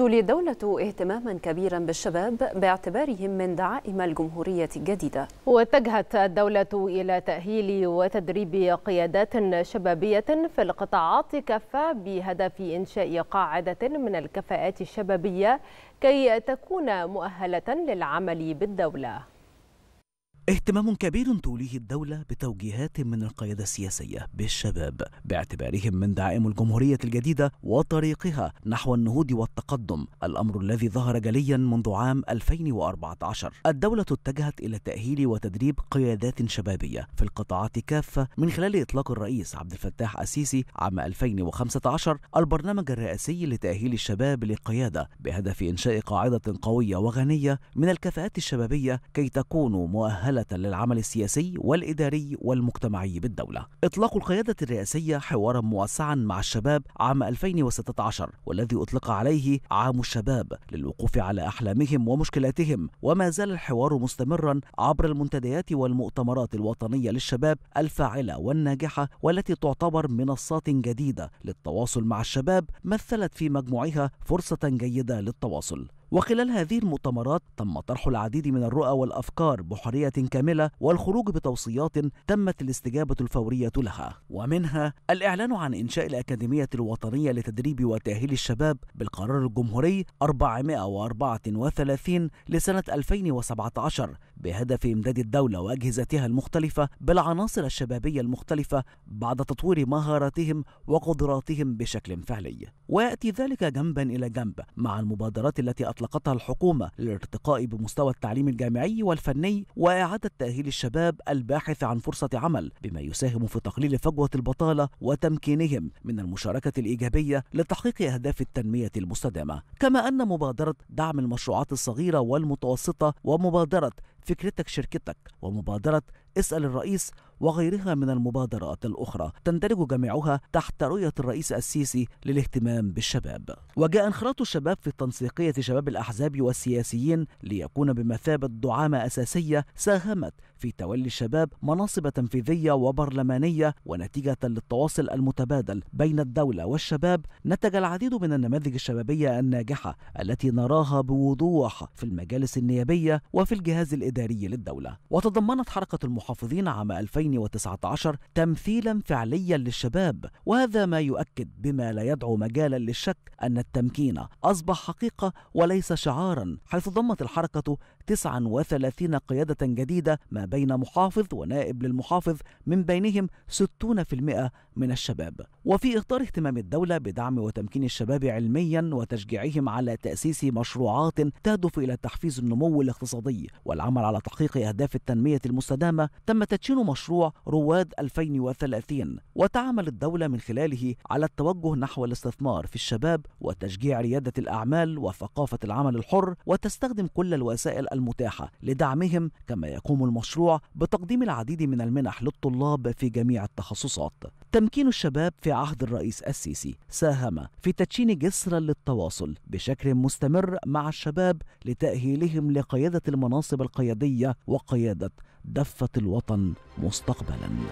تولي الدولة اهتماما كبيرا بالشباب باعتبارهم من دعائم الجمهورية الجديدة واتجهت الدولة إلى تأهيل وتدريب قيادات شبابية في القطاعات كافة بهدف إنشاء قاعدة من الكفاءات الشبابية كي تكون مؤهلة للعمل بالدولة اهتمام كبير توليه الدولة بتوجيهات من القيادة السياسية بالشباب باعتبارهم من دعائم الجمهورية الجديدة وطريقها نحو النهوض والتقدم الأمر الذي ظهر جليا منذ عام 2014 الدولة اتجهت إلى تأهيل وتدريب قيادات شبابية في القطاعات كافة من خلال إطلاق الرئيس عبد الفتاح السيسي عام 2015 البرنامج الرئاسي لتأهيل الشباب للقيادة بهدف إنشاء قاعدة قوية وغنية من الكفاءات الشبابية كي تكونوا مؤهلة مؤهلة للعمل السياسي والإداري والمجتمعي بالدولة إطلاق القيادة الرئاسية حوارا موسعا مع الشباب عام 2016 والذي أطلق عليه عام الشباب للوقوف على أحلامهم ومشكلاتهم وما زال الحوار مستمرا عبر المنتديات والمؤتمرات الوطنية للشباب الفاعلة والناجحة والتي تعتبر منصات جديدة للتواصل مع الشباب مثلت في مجموعها فرصة جيدة للتواصل وخلال هذه المؤتمرات تم طرح العديد من الرؤى والأفكار بحرية كاملة والخروج بتوصيات تمت الاستجابة الفورية لها ومنها الإعلان عن إنشاء الأكاديمية الوطنية لتدريب وتأهيل الشباب بالقرار الجمهوري 434 لسنة 2017 بهدف إمداد الدولة وأجهزتها المختلفة بالعناصر الشبابية المختلفة بعد تطوير مهاراتهم وقدراتهم بشكل فعلي ويأتي ذلك جنبا إلى جنب مع المبادرات التي أطلقتها الحكومة للارتقاء بمستوى التعليم الجامعي والفني وإعادة تأهيل الشباب الباحث عن فرصة عمل بما يساهم في تقليل فجوة البطالة وتمكينهم من المشاركة الإيجابية لتحقيق أهداف التنمية المستدامة كما أن مبادرة دعم المشروعات الصغيرة والمتوسطة ومبادرة فكرتك شركتك ومبادرة اسأل الرئيس وغيرها من المبادرات الأخرى تندرج جميعها تحت رؤية الرئيس السيسي للاهتمام بالشباب وجاء انخراط الشباب في تنسيقية شباب الأحزاب والسياسيين ليكون بمثابة دعامة أساسية ساهمت في تولي الشباب مناصب تنفيذية وبرلمانية ونتيجة للتواصل المتبادل بين الدولة والشباب نتج العديد من النماذج الشبابية الناجحة التي نراها بوضوح في المجالس النيابية وفي الجهاز الإداري للدولة وتضمنت حركة المحافظين عام 2019 تمثيلا فعليا للشباب وهذا ما يؤكد بما لا يدعو مجالا للشك أن التمكين أصبح حقيقة وليس شعارا حيث ضمت الحركة 39 قيادة جديدة ما بين محافظ ونائب للمحافظ من بينهم 60% من الشباب وفي إطار اهتمام الدولة بدعم وتمكين الشباب علميا وتشجيعهم على تأسيس مشروعات تهدف إلى تحفيز النمو الاقتصادي والعمل على تحقيق أهداف التنمية المستدامة تم تدشين مشروع رواد 2030 وتعمل الدولة من خلاله على التوجه نحو الاستثمار في الشباب وتشجيع ريادة الأعمال وثقافة العمل الحر وتستخدم كل الوسائل المتاحة لدعمهم كما يقوم المشروع بتقديم العديد من المنح للطلاب في جميع التخصصات تمكين الشباب في عهد الرئيس السيسي ساهم في تدشين جسرا للتواصل بشكل مستمر مع الشباب لتأهيلهم لقيادة المناصب القيادية وقيادة دفة الوطن مستقبلا